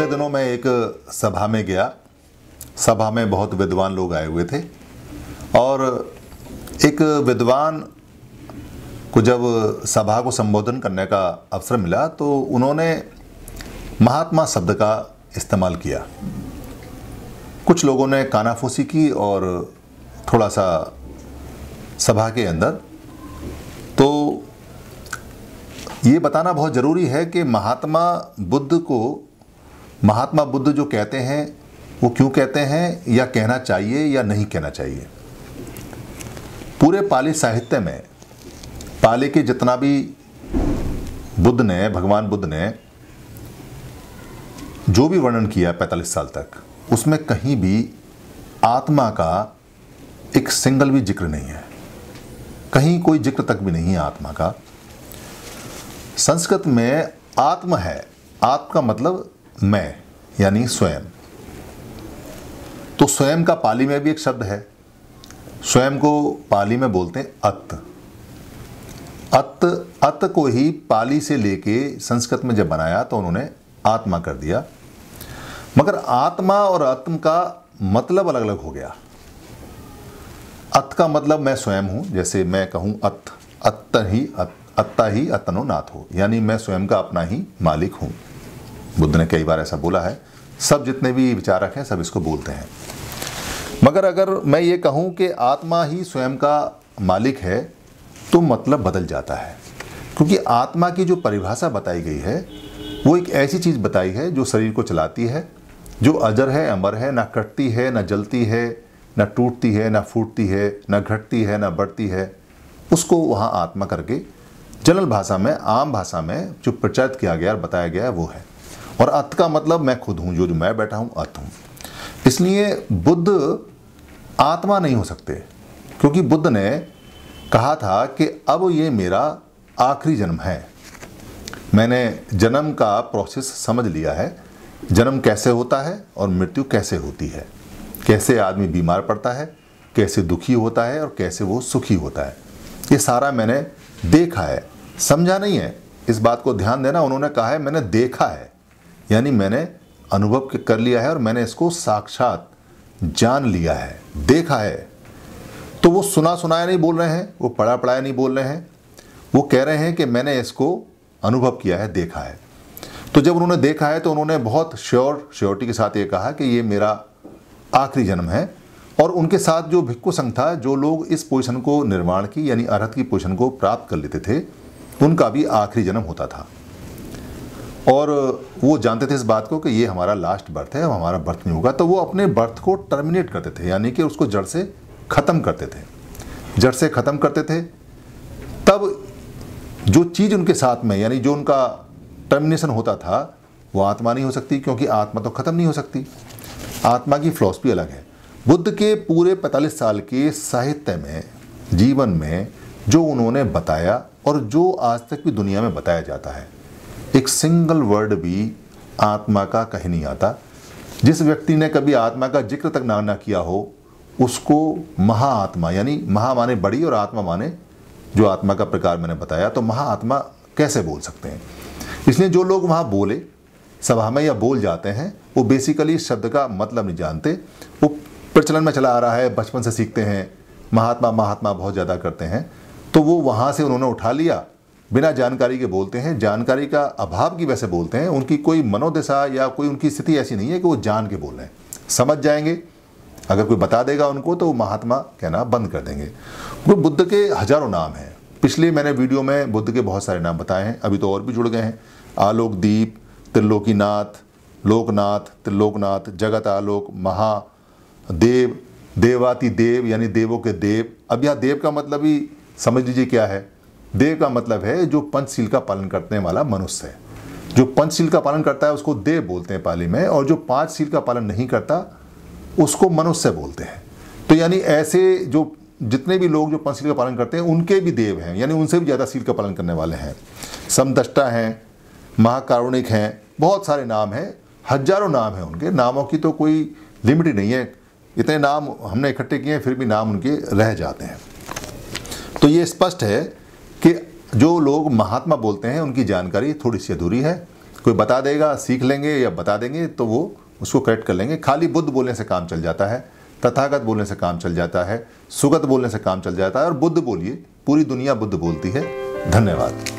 पिछले दिनों मैं एक सभा में गया सभा में बहुत विद्वान लोग आए हुए थे और एक विद्वान को जब सभा को संबोधन करने का अवसर मिला तो उन्होंने महात्मा शब्द का इस्तेमाल किया कुछ लोगों ने कानाफूसी की और थोड़ा सा सभा के अंदर तो ये बताना बहुत ज़रूरी है कि महात्मा बुद्ध को महात्मा बुद्ध जो कहते हैं वो क्यों कहते हैं या कहना चाहिए या नहीं कहना चाहिए पूरे पाली साहित्य में पाली के जितना भी बुद्ध ने भगवान बुद्ध ने जो भी वर्णन किया पैंतालीस साल तक उसमें कहीं भी आत्मा का एक सिंगल भी जिक्र नहीं है कहीं कोई जिक्र तक भी नहीं है आत्मा का संस्कृत में आत्म है आत्म का मतलब मैं यानी स्वयं तो स्वयं का पाली में भी एक शब्द है स्वयं को पाली में बोलते हैं अत अत अत को ही पाली से लेके संस्कृत में जब बनाया तो उन्होंने आत्मा कर दिया मगर आत्मा और आत्म का मतलब अलग अलग हो गया अत का मतलब मैं स्वयं हूं जैसे मैं कहूं अत अत ही अत, अत्ता ही अतनो नाथ हो यानी मैं स्वयं का अपना ही मालिक हूं बुद्ध ने कई बार ऐसा बोला है सब जितने भी विचारक हैं सब इसको बोलते हैं मगर अगर मैं ये कहूँ कि आत्मा ही स्वयं का मालिक है तो मतलब बदल जाता है क्योंकि आत्मा की जो परिभाषा बताई गई है वो एक ऐसी चीज़ बताई है जो शरीर को चलाती है जो अजर है अमर है ना कटती है ना जलती है ना टूटती है ना फूटती है ना घटती है ना बढ़ती है उसको वहाँ आत्मा करके जनरल भाषा में आम भाषा में जो प्रचलित किया गया और बताया गया है वो है और अत का मतलब मैं खुद हूँ जो जो मैं बैठा हूँ अत हूँ इसलिए बुद्ध आत्मा नहीं हो सकते क्योंकि बुद्ध ने कहा था कि अब ये मेरा आखिरी जन्म है मैंने जन्म का प्रोसेस समझ लिया है जन्म कैसे होता है और मृत्यु कैसे होती है कैसे आदमी बीमार पड़ता है कैसे दुखी होता है और कैसे वो सुखी होता है ये सारा मैंने देखा है समझा नहीं है इस बात को ध्यान देना उन्होंने कहा है मैंने देखा है यानी मैंने अनुभव कर लिया है और मैंने इसको साक्षात जान लिया है देखा है तो वो सुना सुनाया नहीं बोल रहे हैं वो पढ़ा पढ़ाया नहीं बोल रहे हैं वो कह रहे हैं कि मैंने इसको अनुभव किया है देखा है तो जब उन्होंने देखा है तो उन्होंने बहुत श्योर श्योरिटी के साथ ये कहा कि ये मेरा आखिरी जन्म है और उनके साथ जो भिक्खु संघ था जो लोग इस पोजिशन को निर्माण की यानी अर्थ की पोजिशन को प्राप्त कर लेते थे उनका भी आखिरी जन्म होता था और वो जानते थे इस बात को कि ये हमारा लास्ट बर्थ है हमारा बर्थ नहीं होगा तो वो अपने बर्थ को टर्मिनेट करते थे यानी कि उसको जड़ से ख़त्म करते थे जड़ से ख़त्म करते थे तब जो चीज़ उनके साथ में यानी जो उनका टर्मिनेशन होता था वो आत्मा नहीं हो सकती क्योंकि आत्मा तो ख़त्म नहीं हो सकती आत्मा की फिलोसफी अलग है बुद्ध के पूरे 45 साल के साहित्य में जीवन में जो उन्होंने बताया और जो आज तक भी दुनिया में बताया जाता है एक सिंगल वर्ड भी आत्मा का कहीं नहीं आता जिस व्यक्ति ने कभी आत्मा का जिक्र तक ना ना किया हो उसको महाआत्मा यानी महा माने बड़ी और आत्मा माने जो आत्मा का प्रकार मैंने बताया तो महाआत्मा कैसे बोल सकते हैं इसलिए जो लोग वहाँ बोले सभा में या बोल जाते हैं वो बेसिकली शब्द का मतलब नहीं जानते वो प्रचलन में चला आ रहा है बचपन से सीखते हैं महात्मा महात्मा बहुत ज़्यादा करते हैं तो वो वहाँ से उन्होंने उठा लिया बिना जानकारी के बोलते हैं जानकारी का अभाव की वैसे बोलते हैं उनकी कोई मनोदशा या कोई उनकी स्थिति ऐसी नहीं है कि वो जान के बोल रहे हैं समझ जाएंगे अगर कोई बता देगा उनको तो वो महात्मा कहना बंद कर देंगे तो बुद्ध के हजारों नाम हैं पिछले मैंने वीडियो में बुद्ध के बहुत सारे नाम बताए हैं अभी तो और भी जुड़ गए हैं आलोक दीप त्रिलोकीनाथ लोकनाथ त्रिलोकनाथ जगत आलोक महा देव देवाति देव यानी देवों के देव अब यह देव का मतलब ही समझ लीजिए क्या है देव का मतलब है जो पंचशील का पालन करने वाला मनुष्य है जो पंचशील का पालन करता है उसको देव बोलते हैं पाली में और जो पांच शील का पालन नहीं करता उसको मनुष्य बोलते हैं तो यानी ऐसे जो जितने भी लोग जो पंचशील का पालन करते हैं उनके भी देव हैं यानी उनसे भी ज़्यादा शील का पालन करने वाले हैं समदष्टा हैं महाकारुणिक हैं बहुत सारे नाम हैं हजारों नाम हैं उनके नामों की तो कोई लिमिट ही नहीं है इतने नाम हमने इकट्ठे किए हैं फिर भी नाम उनके रह जाते हैं तो ये स्पष्ट है जो लोग महात्मा बोलते हैं उनकी जानकारी थोड़ी सी अधूरी है कोई बता देगा सीख लेंगे या बता देंगे तो वो उसको करेक्ट कर लेंगे खाली बुद्ध बोलने से काम चल जाता है तथागत बोलने से काम चल जाता है सुगत बोलने से काम चल जाता है और बुद्ध बोलिए पूरी दुनिया बुद्ध बोलती है धन्यवाद